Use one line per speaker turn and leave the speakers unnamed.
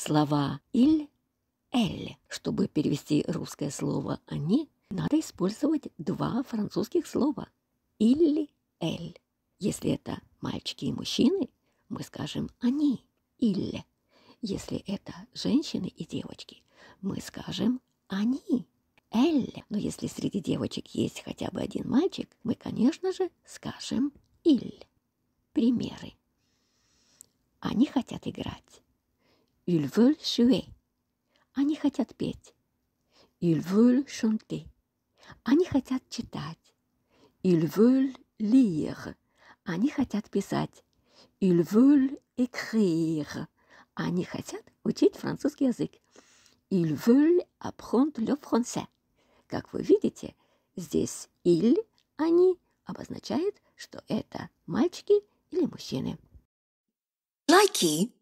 слова «иль», «эль». Чтобы перевести русское слово «они», надо использовать два французских слова «иль», «эль». Если это мальчики и мужчины, мы скажем «они», «иль». Если это женщины и девочки, мы скажем «они», «эль». Но если среди девочек есть хотя бы один мальчик, мы, конечно же, скажем «иль». Примеры. Они хотят играть. Ils veulent jouer. Они хотят петь. Ils veulent chanter. Они хотят читать. Ils veulent lire. Они хотят писать. Ils veulent écrire. Они хотят учить французский язык. Ils veulent apprendre le français. Как вы видите, здесь «ils» – «они» обозначает, что это мальчики или мужчины. Лайки!